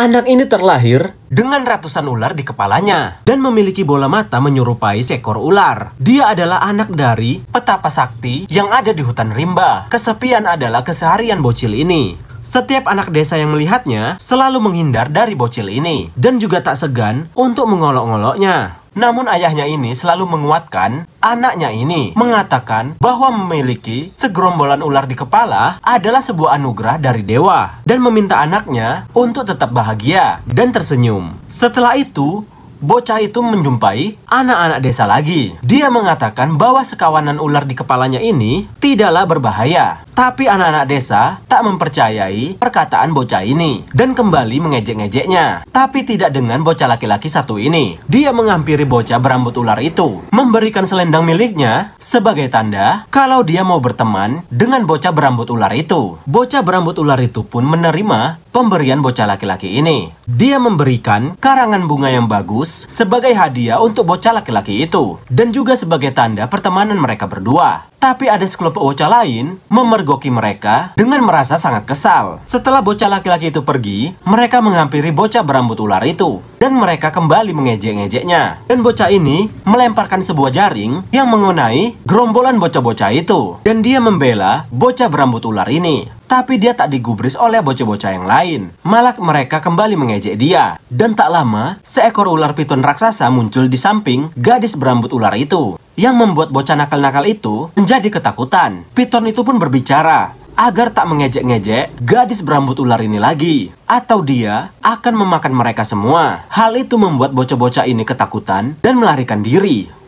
Anak ini terlahir dengan ratusan ular di kepalanya dan memiliki bola mata menyerupai seekor ular. Dia adalah anak dari petapa sakti yang ada di hutan rimba. Kesepian adalah keseharian bocil ini. Setiap anak desa yang melihatnya selalu menghindar dari bocil ini dan juga tak segan untuk mengolok-ngoloknya. Namun ayahnya ini selalu menguatkan anaknya ini mengatakan bahwa memiliki segerombolan ular di kepala adalah sebuah anugerah dari dewa dan meminta anaknya untuk tetap bahagia dan tersenyum. Setelah itu, bocah itu menjumpai anak-anak desa lagi. Dia mengatakan bahwa sekawanan ular di kepalanya ini tidaklah berbahaya tapi anak-anak desa tak mempercayai perkataan bocah ini dan kembali mengejek-ngejeknya. Tapi tidak dengan bocah laki-laki satu ini. Dia menghampiri bocah berambut ular itu, memberikan selendang miliknya sebagai tanda kalau dia mau berteman dengan bocah berambut ular itu. Bocah berambut ular itu pun menerima pemberian bocah laki-laki ini. Dia memberikan karangan bunga yang bagus sebagai hadiah untuk bocah laki-laki itu dan juga sebagai tanda pertemanan mereka berdua. Tapi ada sekelompok bocah lain memergoki memergoki mereka dengan merasa sangat kesal. Setelah bocah laki-laki itu pergi, mereka menghampiri bocah berambut ular itu dan mereka kembali mengejek-ngejeknya. Dan bocah ini melemparkan sebuah jaring yang mengenai gerombolan bocah-bocah itu. Dan dia membela bocah berambut ular ini. Tapi dia tak digubris oleh bocah-bocah yang lain. Malah mereka kembali mengejek dia. Dan tak lama, seekor ular piton raksasa muncul di samping gadis berambut ular itu yang membuat bocah nakal-nakal itu menjadi ketakutan. Piton itu pun berbicara agar tak mengejek-ngejek gadis berambut ular ini lagi. Atau dia akan memakan mereka semua. Hal itu membuat bocah-bocah ini ketakutan dan melarikan diri.